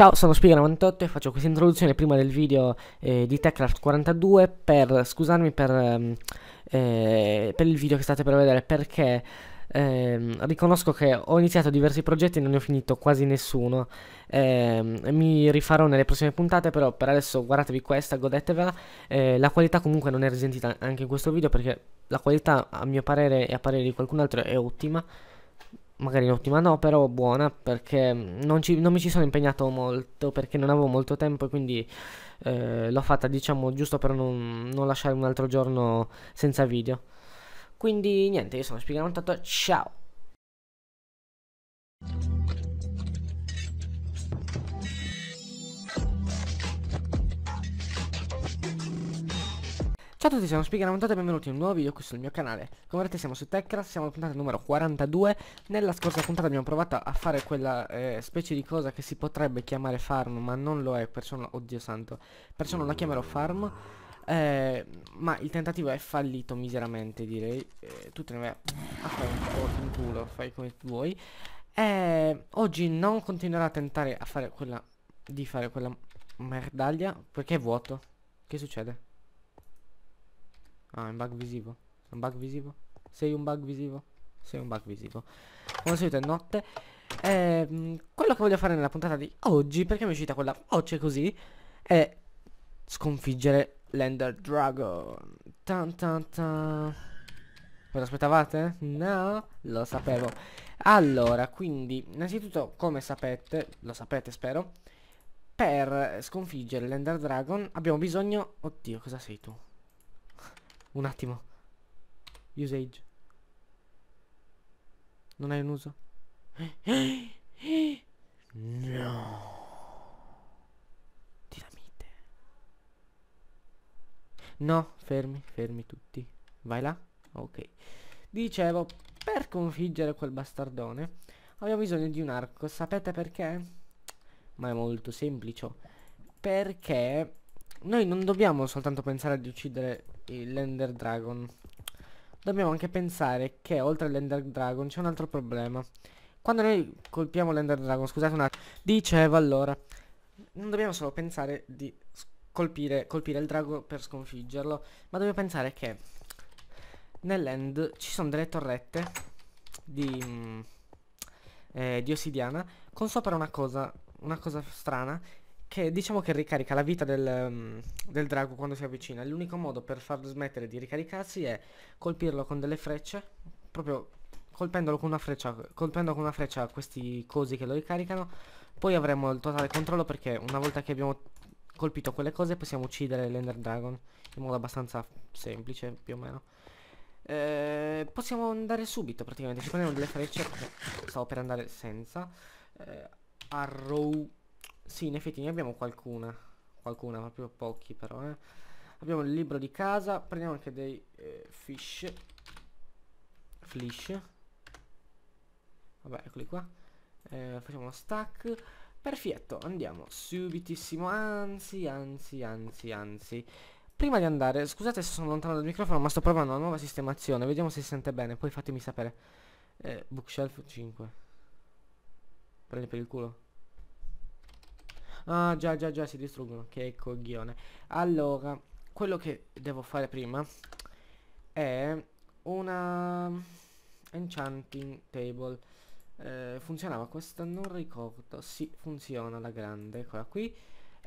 Ciao, sono Spiga98 e faccio questa introduzione prima del video eh, di TechCraft42 per scusarmi per, ehm, eh, per, il video che state per vedere perché eh, riconosco che ho iniziato diversi progetti e non ne ho finito quasi nessuno. Ehm, mi rifarò nelle prossime puntate, però per adesso guardatevi questa, godetevela. Eh, la qualità comunque non è risentita anche in questo video perché la qualità a mio parere e a parere di qualcun altro è ottima magari un'ottima no, però buona perché mm, non, ci, non, mi ci sono impegnato molto perché non avevo molto tempo e quindi eh, l'ho fatta diciamo giusto per non, non, lasciare un altro giorno senza video. Quindi niente, io sono Spiegano Tanto, ciao! Ciao a tutti, siamo Spiga Montato e benvenuti in un nuovo video qui sul mio canale Come vedete siamo su Tecra, siamo alla puntata numero 42 Nella scorsa puntata abbiamo provato a fare quella eh, specie di cosa che si potrebbe chiamare farm Ma non lo è, perciò, oddio santo Perciò non la chiamerò farm eh, Ma il tentativo è fallito miseramente direi eh, Tu te ne vai a fare un po' in culo, fai come vuoi eh, Oggi non continuerò a tentare a fare quella, di fare quella merdaglia Perché è vuoto Che succede? Ah, è un bug visivo. un bug visivo? Sei un bug visivo? Sei un bug visivo. Come solito è notte. Eh, quello che voglio fare nella puntata di oggi, perché mi è uscita quella voce così, è sconfiggere l'Ender Dragon. Tan tan tan. Ve lo aspettavate? No, lo sapevo. Allora, quindi, innanzitutto, come sapete, lo sapete spero, per sconfiggere l'Ender Dragon abbiamo bisogno... Oddio, cosa sei tu? Un attimo. Usage. Non hai un uso? No. Dinamite. No, fermi, fermi tutti. Vai là? Ok. Dicevo, per configgere quel bastardone abbiamo bisogno di un arco. Sapete perché? Ma è molto semplice. Perché noi non dobbiamo soltanto pensare di uccidere l'Ender Dragon. Dobbiamo anche pensare che oltre all'Ender Dragon c'è un altro problema. Quando noi colpiamo l'Ender Dragon, scusate un attimo, dicevo allora, non dobbiamo solo pensare di colpire, colpire il drago per sconfiggerlo, ma dobbiamo pensare che nell'end ci sono delle torrette di, mm, eh, di ossidiana con sopra una cosa, una cosa strana che diciamo che ricarica la vita del, mm, del drago quando si avvicina. L'unico modo per farlo smettere di ricaricarsi è colpirlo con delle frecce, proprio colpendolo con una freccia, colpendo con una freccia questi cosi che lo ricaricano, poi avremo il totale controllo perché una volta che abbiamo colpito quelle cose possiamo uccidere l'Ender Dragon in modo abbastanza semplice più o meno. Eh, possiamo andare subito praticamente, ci prendiamo delle frecce, stavo per andare senza. Eh, arrow sì, in effetti ne abbiamo qualcuna. Qualcuna, proprio pochi però, eh. Abbiamo il libro di casa, prendiamo anche dei eh, fish. Flish. Vabbè, eccoli qua. Eh, facciamo uno stack. Perfetto, andiamo subitissimo. Anzi, anzi, anzi, anzi. Prima di andare, scusate se sono lontano dal microfono, ma sto provando una nuova sistemazione. Vediamo se si sente bene, poi fatemi sapere. Eh, bookshelf 5. Prendi per il culo. Ah già già già si distruggono Che coglione Allora Quello che devo fare prima È Una Enchanting table eh, Funzionava questa Non ricordo Sì funziona la grande Quella qui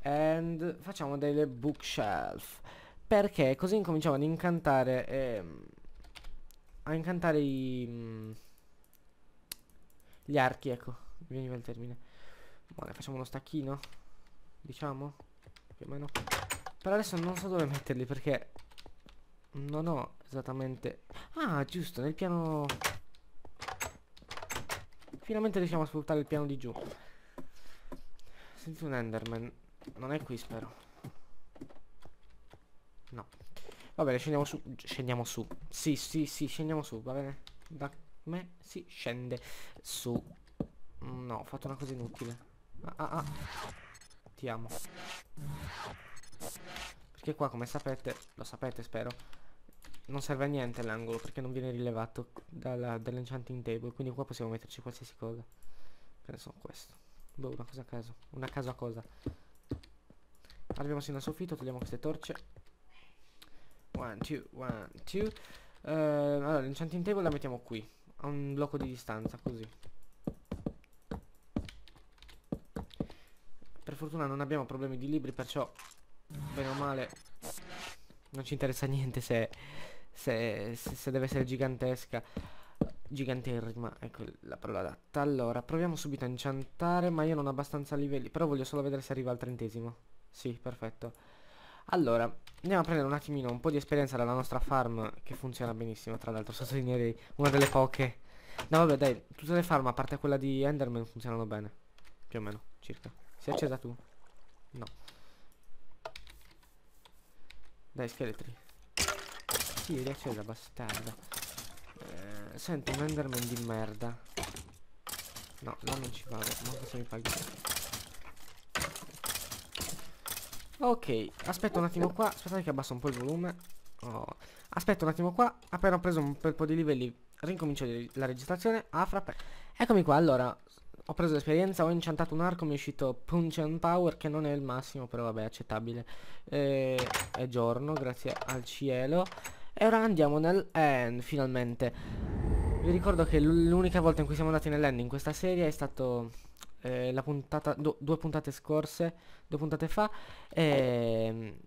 And facciamo delle bookshelf Perché così incominciamo ad incantare ehm, A incantare i mh, mm, Gli archi ecco Mi veniva il termine Buona, facciamo uno stacchino Diciamo Più o meno Per adesso non so dove metterli perché Non ho esattamente Ah giusto nel piano Finalmente riusciamo a sfruttare il piano di giù Senti un enderman Non è qui spero No Va bene scendiamo su Scendiamo su Sì sì sì scendiamo su va bene Da me si scende su No ho fatto una cosa inutile Ah ah ah aspettiamo Perché qua come sapete Lo sapete spero Non serve a niente l'angolo perché non viene rilevato Dall'enchanting table Quindi qua possiamo metterci qualsiasi cosa Penso ne questo Boh una cosa a caso Una caso a cosa Arriviamo sino al soffitto Togliamo queste torce One, two, one, two eh, Allora l'enchanting table la mettiamo qui A un blocco di distanza così fortuna non abbiamo problemi di libri, perciò bene o male non ci interessa niente se, se, se, se deve essere gigantesca. Giganterrima, ecco la parola adatta. Allora, proviamo subito a inciantare, ma io non ho abbastanza livelli, però voglio solo vedere se arriva al trentesimo. Sì, perfetto. Allora, andiamo a prendere un attimino un po' di esperienza dalla nostra farm, che funziona benissimo, tra l'altro, sottolineerei una delle poche. No, vabbè, dai, tutte le farm, a parte quella di Enderman, funzionano bene. Più o meno, circa. Si è accesa tu? No. Dai, scheletri. Sì, è accesa, bastarda. Eh, sento un enderman di merda. No, là non ci vado. Ma cosa mi paghi? Ok, aspetta un attimo qua. Aspettate che abbassa un po' il volume. Oh. Aspetta un attimo qua. Appena ho preso un bel po' di livelli, Rincomincio la registrazione. Ah, frappè. Eccomi qua, allora, ho preso esperienza, ho inciantato un arco, mi è uscito Punch and Power che non è il massimo, però vabbè, accettabile. Eh, è giorno, grazie al cielo. E ora andiamo nel end, finalmente. Vi ricordo che l'unica volta in cui siamo andati nell'end in questa serie è stato eh, la puntata, due puntate scorse, due puntate fa. E,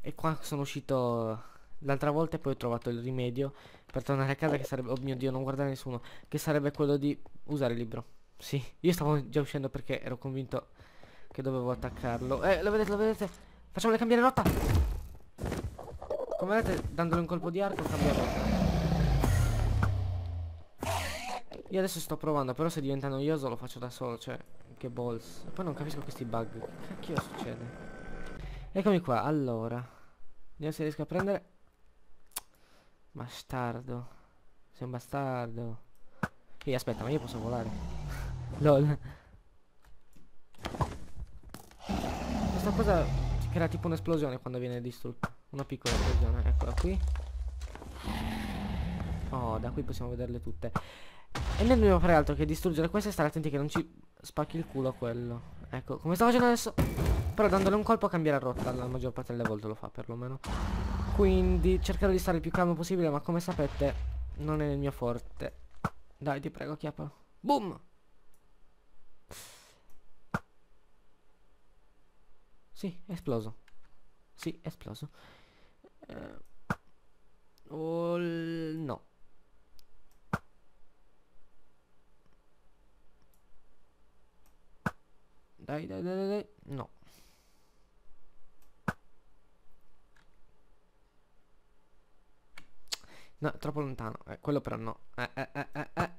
e qua sono uscito l'altra volta e poi ho trovato il rimedio per tornare a casa che sarebbe, oh mio dio, non guardare nessuno, che sarebbe quello di usare il libro. Sì, io stavo già uscendo perché ero convinto che dovevo attaccarlo. Eh, lo vedete, lo vedete? Facciamole cambiare rotta! Come vedete, dandole un colpo di arco cambia rotta. Io adesso sto provando, però se diventa noioso lo faccio da solo, cioè, che balls. poi non capisco questi bug. Cacchio succede? Eccomi qua, allora. Vediamo se riesco a prendere. Bastardo. Sei un bastardo. Ehi, aspetta, ma io posso volare. Lol. Questa cosa crea tipo un'esplosione quando viene distrutta. Una piccola esplosione, eccola qui. Oh, da qui possiamo vederle tutte. E noi non dobbiamo fare altro che distruggere queste e stare attenti che non ci spacchi il culo a quello. Ecco, come sto facendo adesso? Però dandole un colpo cambierà rotta, la maggior parte delle volte lo fa perlomeno. Quindi cercherò di stare il più calmo possibile, ma come sapete non è il mio forte. Dai, ti prego, chiappa. Boom! Sì, è esploso. Sì, è esploso. Eh, oh, no. Dai, dai, dai, dai, no. No, troppo lontano. Eh, quello però no. Eh, eh, eh, eh, eh.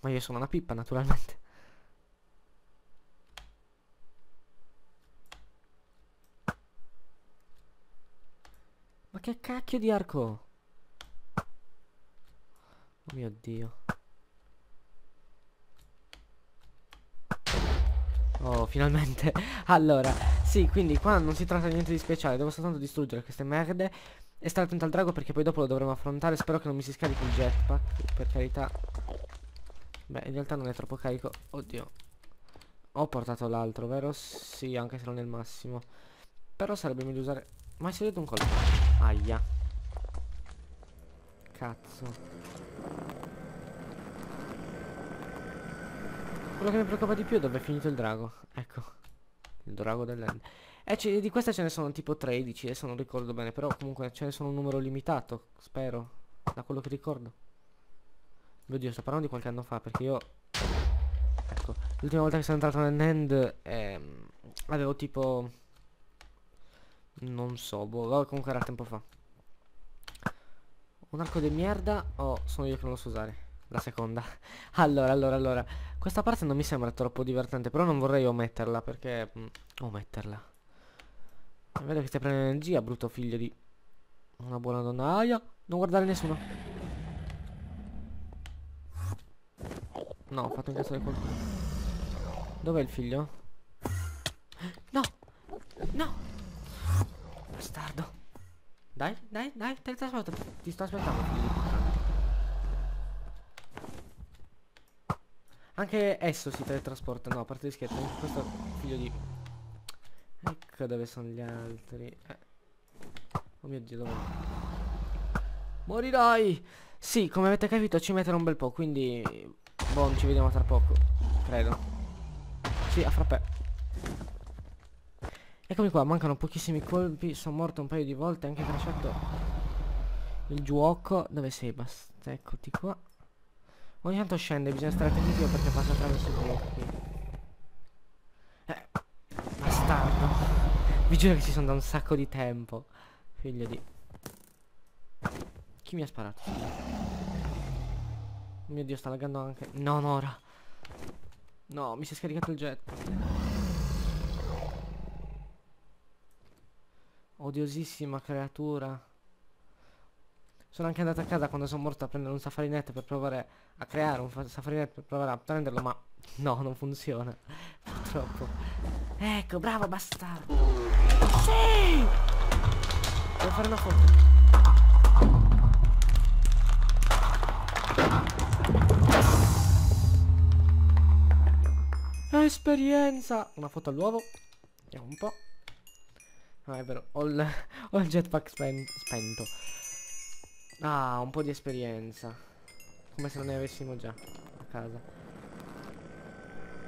Ma io sono una pippa, naturalmente. che cacchio di arco? Oh mio dio. Oh, finalmente. allora, sì, quindi qua non si tratta di niente di speciale. Devo soltanto distruggere queste merde. E stare attento al drago perché poi dopo lo dovremo affrontare. Spero che non mi si scarichi il jetpack. Per carità. Beh, in realtà non è troppo carico. Oddio. Ho portato l'altro, vero? Sì, anche se non è il massimo. Però sarebbe meglio usare ma ci ho un colpo. Aia. Cazzo. Quello che mi preoccupa di più è dove è finito il drago. Ecco. Il drago dell'end. Eh di queste ce ne sono tipo 13, adesso non ricordo bene, però comunque ce ne sono un numero limitato, spero, da quello che ricordo. Oddio, sto parlando di qualche anno fa, perché io... Ecco, l'ultima volta che sono entrato nell'end ehm, avevo tipo non so, boh, comunque era tempo fa. Un arco di merda o oh, sono io che non lo so usare? La seconda. Allora, allora, allora. Questa parte non mi sembra troppo divertente, però non vorrei ometterla perché... Mh, mm, ometterla. Vedo che stai prendendo energia, brutto figlio di... Una buona donna Aia, Non guardare nessuno. No, ho fatto un cazzo di colpo. Dov'è il figlio? Dai, dai, dai, teletrasporta. Ti sto aspettando. Anche esso si teletrasporta. No, a parte di scherzo. Questo figlio di... Ecco dove sono gli altri. Eh. Oh mio dio, dove... Morirai! Sì, come avete capito ci metterà un bel po', quindi... Boh, ci vediamo tra poco. Credo. Sì, a frappè. Eccomi qua, mancano pochissimi colpi, sono morto un paio di volte, anche lasciato il giuoco. Dove sei, basta? Eccoti qua. Ogni tanto scende, bisogna stare attenti perché passa attraverso i blocchi. Eh, bastardo. Vi giuro che ci sono da un sacco di tempo. Figlio di... Chi mi ha sparato? Oh mio dio, sta laggando anche... Non ora. No, mi si è scaricato il jet. Odiosissima creatura. Sono anche andato a casa quando sono morto a prendere un safari per provare a creare un safari per provare a prenderlo, ma no, non funziona. Purtroppo. Ecco, bravo bastardo. Sì! Devo fare una foto. Esperienza! Una foto all'uovo. Vediamo un po'. Ah, è vero, ho il, ho il jetpack spen spento. Ah, un po' di esperienza. Come se non ne avessimo già a casa.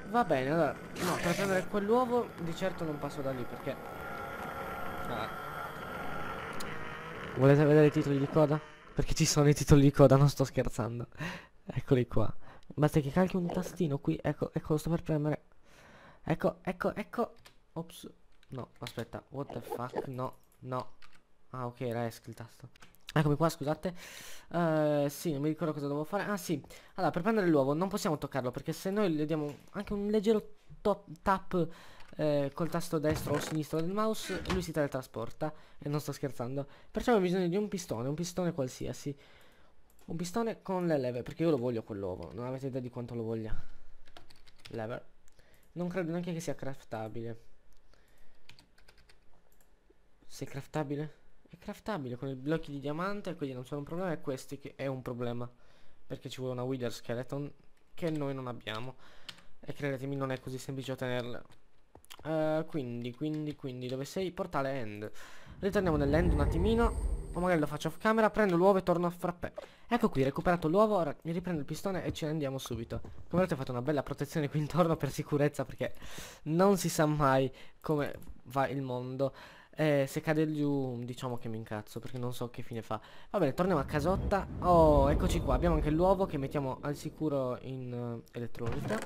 Va bene, allora, no, per prendere quell'uovo di certo non passo da lì perché... Ah. Volete vedere i titoli di coda? Perché ci sono i titoli di coda, non sto scherzando. Eccoli qua. Basta che calchi un tastino qui, ecco, ecco, lo sto per premere. Ecco, ecco, ecco. Ops. No, aspetta, what the fuck? No, no. Ah, ok, era ESC il tasto. Eccomi qua, scusate. Uh, sì, non mi ricordo cosa dovevo fare. Ah, sì. Allora, per prendere l'uovo non possiamo toccarlo perché se noi gli diamo anche un leggero tap eh, col tasto destro o sinistro del mouse, lui si teletrasporta. E non sto scherzando. Perciò abbiamo bisogno di un pistone, un pistone qualsiasi. Un pistone con le leve, perché io lo voglio quell'uovo. Non avete idea di quanto lo voglia. Lever. Non credo neanche che sia craftabile. Se è craftabile? È craftabile con i blocchi di diamante, quindi non sono un problema. E questi che è un problema. Perché ci vuole una Wither Skeleton che noi non abbiamo. E credetemi non è così semplice ottenerla. Uh, eh, quindi, quindi, quindi, dove sei? Portale end. Ritorniamo nell'end un attimino. O magari lo faccio off camera, prendo l'uovo e torno a frappè. Ecco qui, recuperato l'uovo, ora mi riprendo il pistone e ce ne andiamo subito. Come vedete ho fatto una bella protezione qui intorno per sicurezza perché non si sa mai come va il mondo. Eh, se cade giù diciamo che mi incazzo perché non so che fine fa Va bene, torniamo a casotta Oh, eccoci qua, abbiamo anche l'uovo che mettiamo al sicuro in uh, eh, elettronica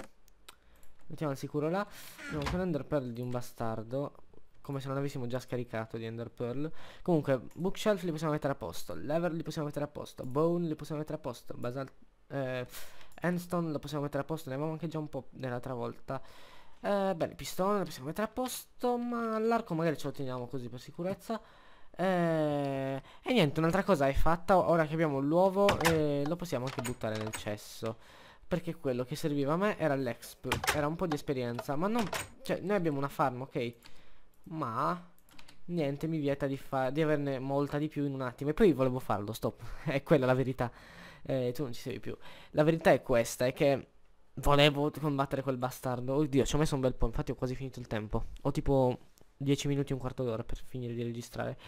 Mettiamo al sicuro là Abbiamo anche un Ender Pearl di un bastardo Come se non avessimo già scaricato di Ender Pearl Comunque, bookshelf li possiamo mettere a posto Lever li possiamo mettere a posto Bone li possiamo mettere a posto Basalt... Eh, Endstone lo possiamo mettere a posto Ne avevamo anche già un po' nell'altra volta eh, bene, pistone, la possiamo mettere a posto, ma l'arco magari ce lo teniamo così per sicurezza. Eh, e niente, un'altra cosa è fatta, ora che abbiamo l'uovo eh, lo possiamo anche buttare nel cesso. Perché quello che serviva a me era l'exp, era un po' di esperienza, ma non... Cioè, noi abbiamo una farm, ok? Ma... Niente, mi vieta di, di averne molta di più in un attimo. E poi volevo farlo, stop. è quella la verità. Eh, tu non ci sei più. La verità è questa, è che Volevo combattere quel bastardo. Oddio, ci ho messo un bel po', infatti ho quasi finito il tempo. Ho tipo 10 minuti e un quarto d'ora per finire di registrare.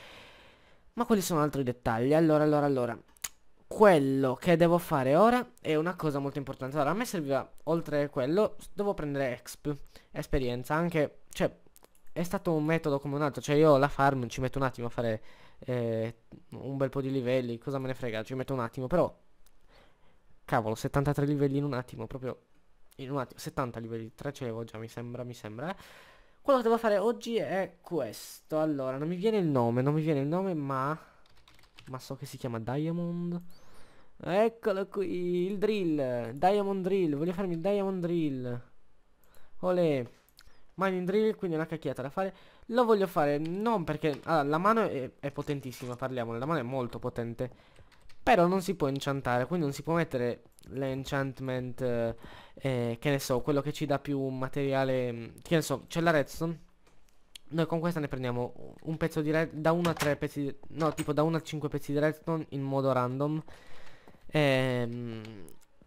Ma quali sono altri dettagli. Allora, allora, allora. Quello che devo fare ora è una cosa molto importante. Allora, a me serviva, oltre a quello, devo prendere exp, esperienza, anche... Cioè, è stato un metodo come un altro. Cioè, io la farm ci metto un attimo a fare eh, un bel po' di livelli. Cosa me ne frega, ci metto un attimo, però... Cavolo, 73 livelli in un attimo, proprio in un attimo 70 livelli 3 ce l'avevo già mi sembra mi sembra eh. quello che devo fare oggi è questo allora non mi viene il nome non mi viene il nome ma ma so che si chiama diamond eccolo qui il drill diamond drill voglio farmi il diamond drill olè mining drill quindi una cacchiata da fare lo voglio fare non perché allora, la mano è, è potentissima parliamo la mano è molto potente però non si può enchantare, quindi non si può mettere l'enchantment, eh, eh, che ne so, quello che ci dà più materiale, mm, che ne so, c'è la redstone. Noi con questa ne prendiamo un pezzo di redstone, da 1 a 3 pezzi, di, no, tipo da 1 a 5 pezzi di redstone in modo random. Ehm,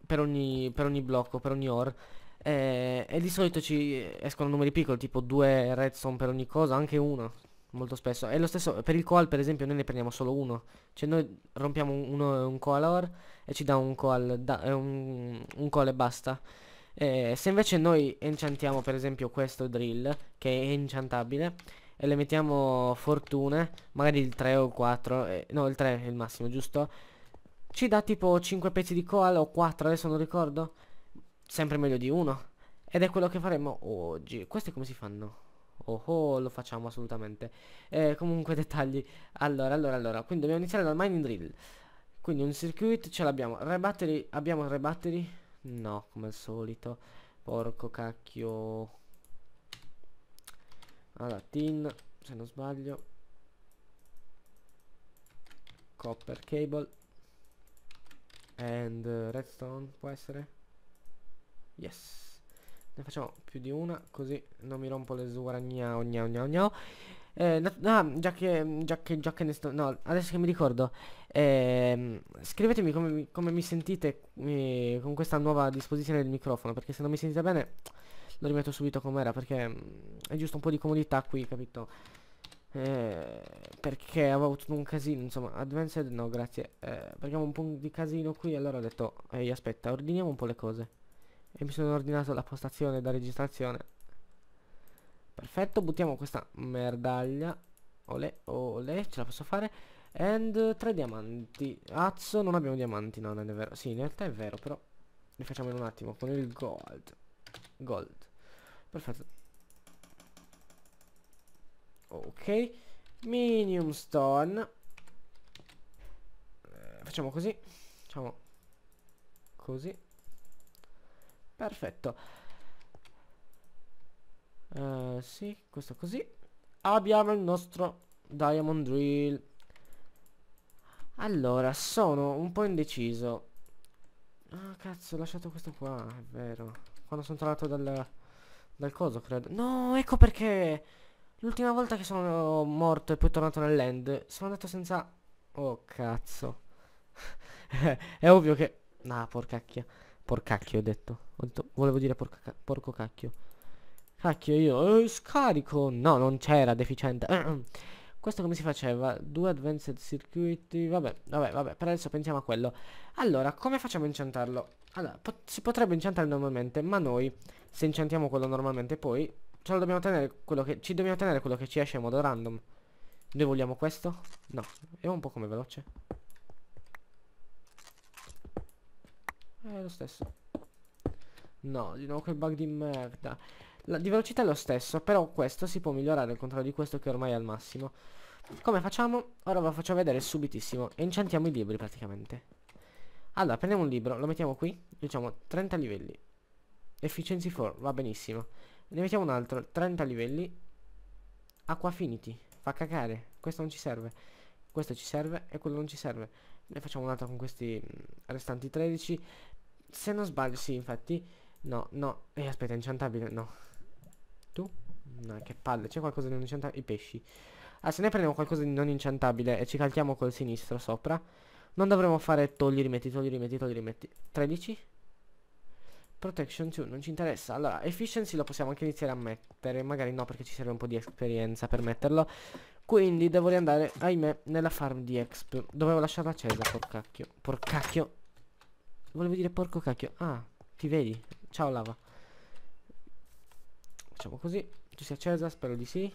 per, ogni, per ogni blocco, per ogni ore. Eh, e di solito ci escono numeri piccoli, tipo 2 redstone per ogni cosa, anche 1, Molto spesso. E lo stesso, per il coal per esempio noi ne prendiamo solo uno. Cioè noi rompiamo uno, un coal ore e ci dà un coal da, eh, un, un koal e basta. Eh, se invece noi enchantiamo per esempio questo drill, che è enchantabile, e le mettiamo fortune, magari il 3 o 4, eh, no il 3 è il massimo, giusto? Ci dà tipo 5 pezzi di coal o 4, adesso non ricordo. Sempre meglio di uno. Ed è quello che faremo oggi. Queste come si fanno? Oh oh, lo facciamo assolutamente. Eh, comunque dettagli. Allora, allora, allora. Quindi dobbiamo iniziare dal mining drill. Quindi un circuit ce l'abbiamo. Re battery, abbiamo re battery? No, come al solito. Porco cacchio. Allora, tin, se non sbaglio. Copper cable. And redstone, può essere? Yes. Ne facciamo più di una così non mi rompo le suora gnao gnao gnao gnao eh, no, no, già che, già che, già che ne sto, no, adesso che mi ricordo, eh, scrivetemi come, come, mi sentite eh, con questa nuova disposizione del microfono, perché se non mi sentite bene lo rimetto subito com'era, perché mm, è giusto un po' di comodità qui, capito? Eh, perché avevo avuto un casino, insomma, advanced no, grazie, eh, perché avevo un po' di casino qui, allora ho detto, ehi aspetta, ordiniamo un po' le cose e mi sono ordinato la postazione da registrazione perfetto buttiamo questa merdaglia ole ole ce la posso fare and tre diamanti azzo non abbiamo diamanti no non è vero sì in realtà è vero però li facciamo in un attimo con il gold gold perfetto ok minium stone eh, facciamo così facciamo così Perfetto. Uh, sì, questo così. Abbiamo il nostro Diamond Drill. Allora, sono un po' indeciso. Ah, oh, cazzo, ho lasciato questo qua, è vero. Quando sono tornato dal, dal coso, credo. No, ecco perché... L'ultima volta che sono morto e poi tornato nell'end, sono andato senza... Oh, cazzo. è ovvio che... Ah, porcacchia. Porcacchio ho detto. Ho detto volevo dire porca, porco cacchio. Cacchio io. Eh, scarico. No, non c'era, deficiente. Questo come si faceva? Due advanced circuiti. Vabbè, vabbè, vabbè. Per adesso pensiamo a quello. Allora, come facciamo a incantarlo? Allora, po si potrebbe incantare normalmente, ma noi, se incantiamo quello normalmente, poi ce lo dobbiamo tenere quello che. Ci dobbiamo tenere quello che ci esce in modo random. Noi vogliamo questo? No, è un po' come veloce. È lo stesso. No, di nuovo quel bug di merda. La, di velocità è lo stesso, però questo si può migliorare al contrario di questo che ormai è al massimo. Come facciamo? Ora ve lo faccio vedere subitissimo. E incantiamo i libri praticamente. Allora, prendiamo un libro, lo mettiamo qui, diciamo 30 livelli. Efficiency 4, va benissimo. Ne mettiamo un altro, 30 livelli. Acqua finiti, fa cacare, questo non ci serve. Questo ci serve e quello non ci serve. Ne facciamo un altro con questi mm, restanti 13. Se non sbaglio, sì, infatti. No, no. E eh, aspetta, inciantabile, no. Tu? No, che palle. C'è qualcosa di non inciantabile? I pesci. Ah, se noi prendiamo qualcosa di non inciantabile e ci calchiamo col sinistro sopra, non dovremmo fare togli, rimetti, togli, rimetti, togli, rimetti. 13? Protection 2, non ci interessa. Allora, efficiency lo possiamo anche iniziare a mettere. Magari no, perché ci serve un po' di esperienza per metterlo. Quindi devo riandare, ahimè, nella farm di exp. Dovevo lasciarla accesa, porcacchio. Porcacchio. Volevo dire porco cacchio. Ah, ti vedi? Ciao lava. Facciamo così. Tu sei accesa? Spero di sì.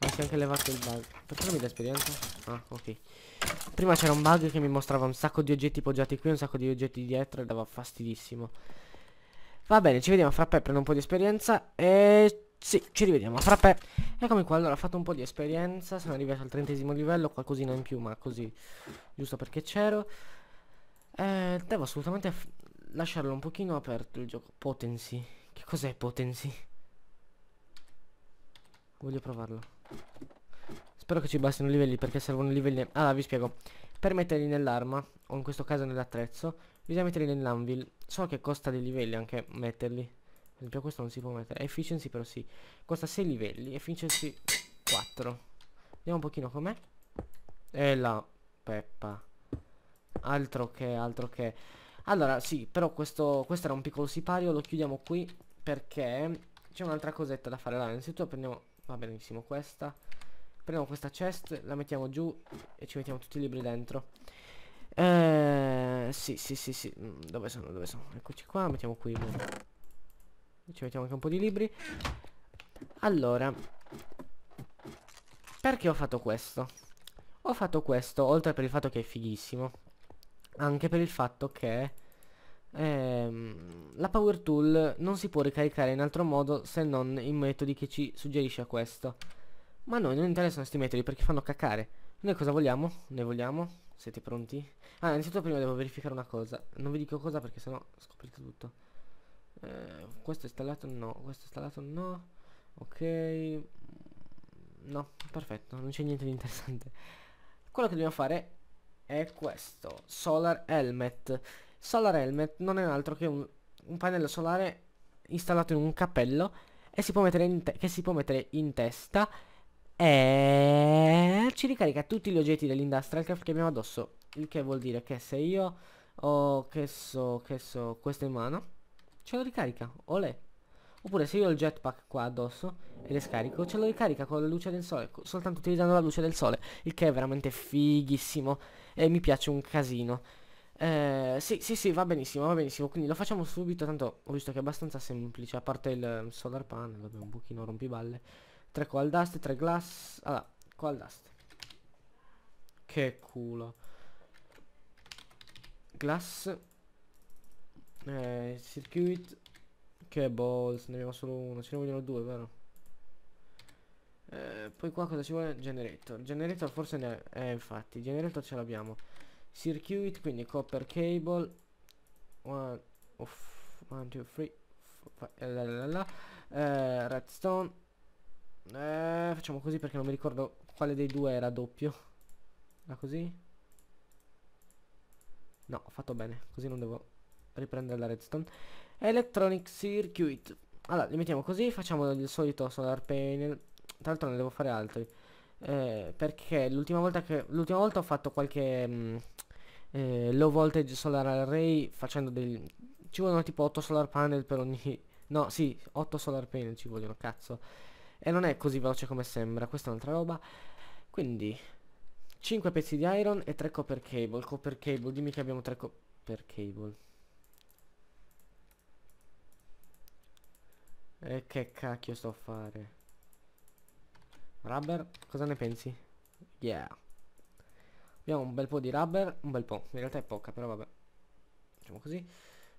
Ho anche levato il bug. Perché non mi dà esperienza? Ah, ok. Prima c'era un bug che mi mostrava un sacco di oggetti poggiati qui, un sacco di oggetti dietro e dava fastidissimo. Va bene, ci vediamo fra Peppe, prendo un po' di esperienza e... Sì, ci rivediamo fra pe. Eccomi qua, allora ho fatto un po' di esperienza, sono arrivato al trentesimo livello, qualcosina in più, ma così, giusto perché c'ero. Eh, devo assolutamente lasciarlo un pochino aperto il gioco. Potency. Che cos'è Potency? Voglio provarlo. Spero che ci bastino i livelli perché servono livelli... Allora, vi spiego. Per metterli nell'arma, o in questo caso nell'attrezzo, bisogna metterli nell'anvil. So che costa dei livelli anche metterli. Già questo non si può mettere. Efficiency però sì. Costa 6 livelli. Efficiency 4. Vediamo un pochino com'è. E la peppa. Altro che, altro che. Allora, sì, però questo, questo era un piccolo sipario. Lo chiudiamo qui perché c'è un'altra cosetta da fare. Allora, innanzitutto prendiamo... Va benissimo questa. Prendiamo questa chest, la mettiamo giù e ci mettiamo tutti i libri dentro. Eh, sì, sì, sì, sì. Mm, dove sono? Dove sono? Eccoci qua, mettiamo qui ci mettiamo anche un po' di libri allora perché ho fatto questo? ho fatto questo oltre per il fatto che è fighissimo anche per il fatto che ehm, la power tool non si può ricaricare in altro modo se non in metodi che ci suggerisce questo ma a noi non interessano questi metodi perché fanno cacare noi cosa vogliamo? ne vogliamo? siete pronti? ah innanzitutto prima devo verificare una cosa non vi dico cosa perché sennò scoprite tutto eh, questo è installato no questo è installato no ok mm, no perfetto non c'è niente di interessante quello che dobbiamo fare è questo solar helmet solar helmet non è altro che un, un pannello solare installato in un cappello e si può mettere in che si può mettere in testa e ci ricarica tutti gli oggetti dell'industrial craft che abbiamo addosso il che vuol dire che se io ho che so che so questo in mano ce lo ricarica, olè. Oppure se io ho il jetpack qua addosso e le scarico, ce lo ricarica con la luce del sole, soltanto utilizzando la luce del sole, il che è veramente fighissimo e mi piace un casino. Eh, sì, sì, sì, va benissimo, va benissimo, quindi lo facciamo subito, tanto ho visto che è abbastanza semplice, a parte il eh, solar panel, vabbè, un buchino rompiballe. Tre coal dust, tre glass, allora, coal dust. Che culo. Glass eh, circuit. Che balls, ne abbiamo solo uno, ce ne vogliono due, vero? Eh, poi qua cosa ci vuole? Generator. Generator forse ne è, eh, infatti, generator ce l'abbiamo. Circuit, quindi copper cable. One, off, one, two, three. Five, eh, redstone. Eh, facciamo così perché non mi ricordo quale dei due era doppio. Era così? No, ho fatto bene, così non devo riprendere la redstone electronic circuit allora li mettiamo così facciamo il solito solar panel tra l'altro ne devo fare altri eh, perché l'ultima volta che l'ultima volta ho fatto qualche mh, mm, eh, low voltage solar array facendo del ci vogliono tipo 8 solar panel per ogni no sì 8 solar panel ci vogliono cazzo e non è così veloce come sembra questa è un'altra roba quindi 5 pezzi di iron e 3 copper cable copper cable dimmi che abbiamo 3 copper cable E che cacchio sto a fare? Rubber, cosa ne pensi? Yeah. Abbiamo un bel po' di rubber, un bel po', in realtà è poca, però vabbè. Facciamo così.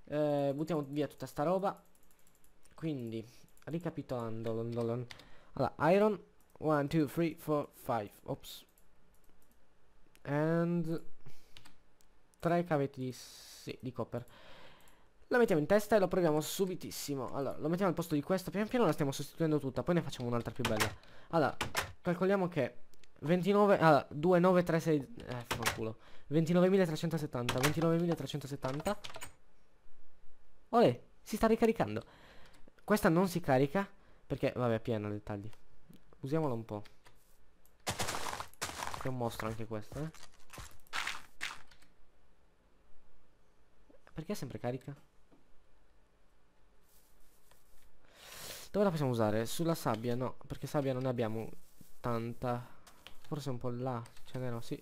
Eh, buttiamo via tutta sta roba. Quindi, ricapitolando, allora, iron, 1, 2, 3, 4, 5, ops. And 3 cavetti di, sì, di copper la mettiamo in testa e lo proviamo subitissimo Allora, lo mettiamo al posto di questa Pian piano la stiamo sostituendo tutta Poi ne facciamo un'altra più bella Allora, calcoliamo che 29... Allora, 2936... Eh, fanculo 29.370 29.370 Olè, si sta ricaricando Questa non si carica Perché, vabbè, è piena dei tagli Usiamola un po' Che è un mostro anche questo, eh Perché è sempre carica? Dove la possiamo usare? Sulla sabbia, no. Perché sabbia non ne abbiamo tanta. Forse un po' là. Ce n'era, sì.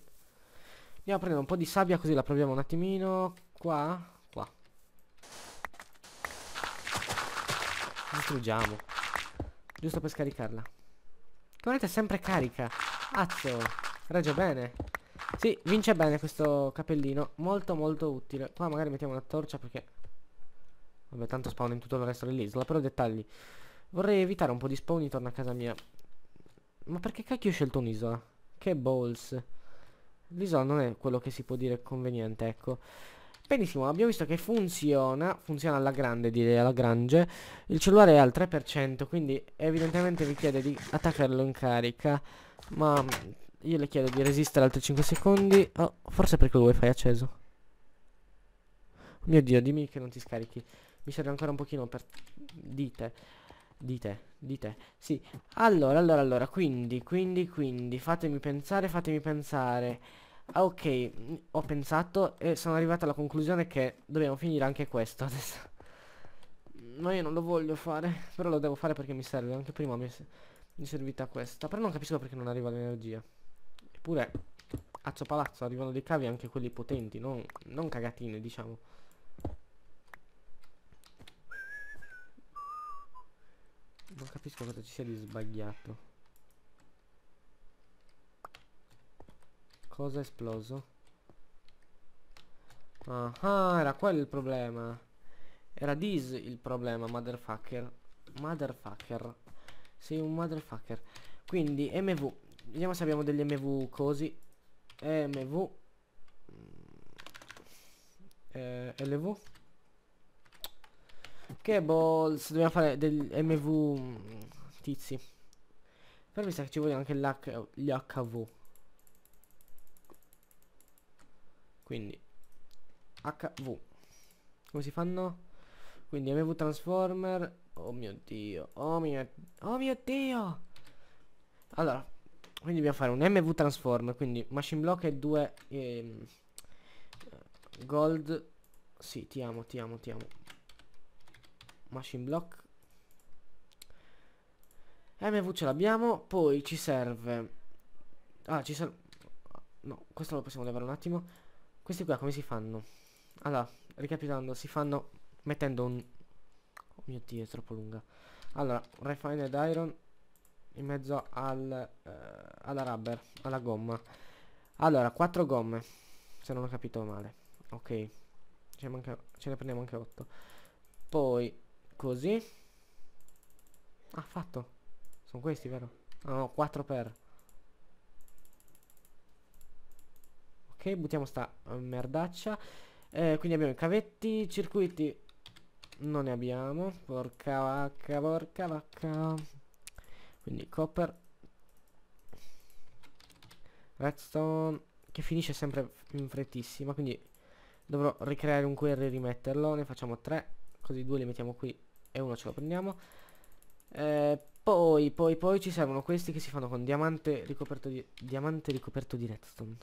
Andiamo a prendere un po' di sabbia così la proviamo un attimino. Qua. Qua. Distruggiamo. Giusto per scaricarla. Come vedete è sempre carica. Azzo. Regge bene. Sì, vince bene questo capellino Molto molto utile. Qua magari mettiamo una torcia perché... Vabbè, tanto spawn in tutto il resto dell'isola, però dettagli. Vorrei evitare un po' di spawn e torno a casa mia. Ma perché cacchio ho scelto un'isola? Che balls. L'isola non è quello che si può dire conveniente, ecco. Benissimo, abbiamo visto che funziona, funziona alla grande direi, alla grange. Il cellulare è al 3%, quindi evidentemente vi chiede di attaccarlo in carica. Ma io le chiedo di resistere altri 5 secondi. Oh, forse perché il wifi è acceso. Mio dio, dimmi che non ti scarichi. Mi serve ancora un pochino per dite. Di te, di te. Sì. Allora, allora, allora. Quindi, quindi, quindi. Fatemi pensare, fatemi pensare. Ah, ok, mm, ho pensato e sono arrivato alla conclusione che dobbiamo finire anche questo adesso. Ma io non lo voglio fare, però lo devo fare perché mi serve. Anche prima mi, è servita questa. Però non capisco perché non arriva l'energia. Eppure, azzo palazzo, arrivano dei cavi anche quelli potenti, non, non cagatine, diciamo. Non capisco cosa ci sia di sbagliato. Cosa è esploso? Ah, ah era quello il problema. Era this il problema, motherfucker. Motherfucker. Sei un motherfucker. Quindi MV. Vediamo se abbiamo degli MV così. MV. Eh, LV. Che balls boh, dobbiamo fare del MV mm, tizi. Però mi sa che ci vogliono anche gli HV. Quindi HV. Come si fanno? Quindi MV Transformer. Oh mio dio. Oh mio, oh mio dio. Allora, quindi dobbiamo fare un MV Transformer. Quindi Machine Block e due... Ehm, gold. Sì, ti amo, ti amo, ti amo. Machine block MV ce l'abbiamo Poi ci serve Ah ci serve No questo lo possiamo levare un attimo Questi qua come si fanno? Allora ricapitolando si fanno Mettendo un Oh mio dio è troppo lunga Allora refined iron In mezzo al eh, Alla rubber Alla gomma Allora 4 gomme Se non ho capito male Ok Ce manca... ce ne prendiamo anche 8 Poi Così. Ah, fatto. Sono questi, vero? Ah, no, no, 4 per. Ok, buttiamo sta eh, merdaccia. Eh, quindi abbiamo i cavetti, circuiti. Non ne abbiamo. Porca vacca, porca vacca. Quindi copper. Redstone. Che finisce sempre in frettissima, quindi dovrò ricreare un query e rimetterlo. Ne facciamo 3. Così due li mettiamo qui e uno ce lo prendiamo. Eh, poi, poi, poi ci servono questi che si fanno con diamante ricoperto di, diamante ricoperto di redstone.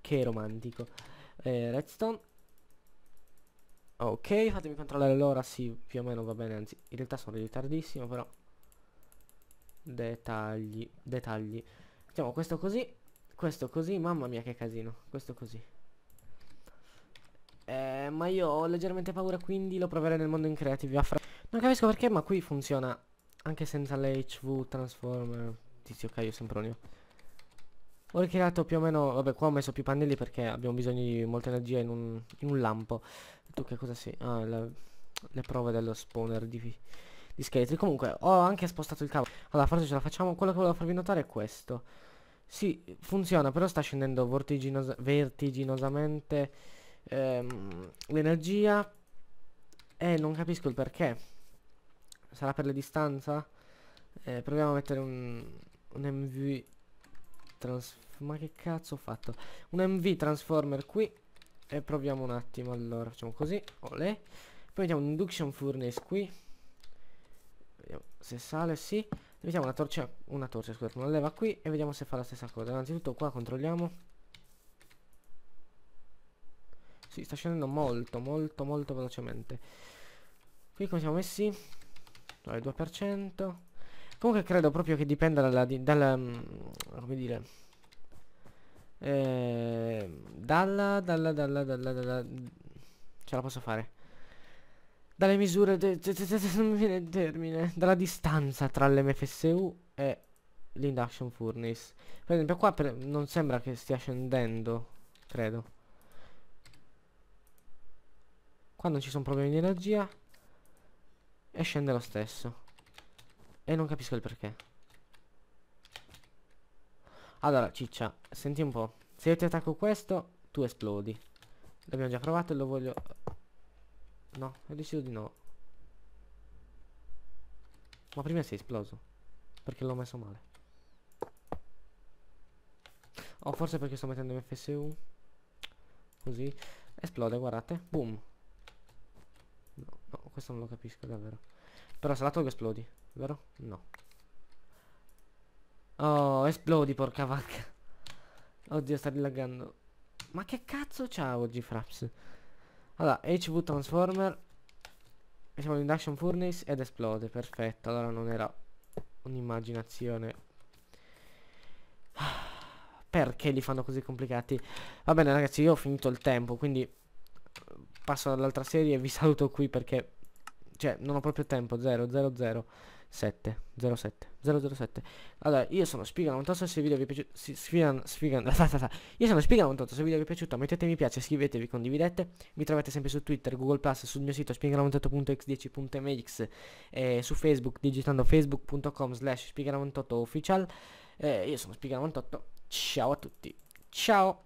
Che romantico. Eh, redstone. Ok, fatemi controllare l'ora, sì, più o meno va bene, anzi, in realtà sono ritardissimo, però... Dettagli, dettagli. Facciamo questo così, questo così, mamma mia che casino, questo così. Eh, ma io ho leggermente paura, quindi lo proverei nel mondo in creative. Non capisco perché, ma qui funziona anche senza l'HV Transformer. Tizio ok, io Caio Sempronio. Ho ricreato più o meno... Vabbè, qua ho messo più pannelli perché abbiamo bisogno di molta energia in un, in un lampo. tu che cosa sei? Ah, la, le prove dello spawner di, di scheletri. Comunque, ho anche spostato il cavo. Allora, forse ce la facciamo. Quello che volevo farvi notare è questo. Sì, funziona, però sta scendendo vertiginos vertiginosamente ehm, l'energia. E non capisco il perché sarà per la distanza? Eh, proviamo a mettere un, un MV trans ma che cazzo ho fatto? Un MV transformer qui e proviamo un attimo allora facciamo così olè poi mettiamo un induction furnace qui vediamo se sale sì mettiamo una torcia una torcia scusate una leva qui e vediamo se fa la stessa cosa innanzitutto qua controlliamo si sì, sta scendendo molto molto molto velocemente qui come siamo messi al 2%. Comunque credo proprio che dipenda dalla, dalla mm, come dire, eh, dalla, dalla, dalla, dalla, dalla, ce la posso fare. Dalle misure, non mi viene il termine, dalla distanza tra l'MFSU e l'induction furnace. Per esempio qua per, non sembra che stia scendendo, credo. Qua non ci sono problemi di energia. E scende lo stesso. E non capisco il perché. Allora, ciccia, senti un po'. Se io ti attacco questo, tu esplodi. L'abbiamo già provato e lo voglio... No, ho deciso di no. Ma prima si è esploso. Perché l'ho messo male. O oh, forse perché sto mettendo MFSU. Così. Esplode, guardate. Boom questo non lo capisco davvero. Però sarà tu che esplodi, vero? No. Oh, esplodi porca vacca. Oddio, sta rilaggando. Ma che cazzo c'ha oggi Fraps? Allora, HV Transformer. Facciamo l'induction furnace ed esplode, perfetto. Allora non era un'immaginazione. Perché li fanno così complicati? Va bene ragazzi, io ho finito il tempo, quindi eh, passo all'altra serie e vi saluto qui perché cioè, non ho proprio tempo. 0007 07 007 Allora, io sono Spiga, 98 se il video vi è piaciuto. Si, sfigan, sfigan, io sono Spiga, non se il video vi è piaciuto. Mettete mi piace, iscrivetevi, condividete. Mi trovate sempre su Twitter, Google Plus, sul mio sito spiga 98x 10mx e su Facebook digitando facebook.com slash spiga 98 official. Eh, io sono Spiga98. Ciao a tutti. Ciao.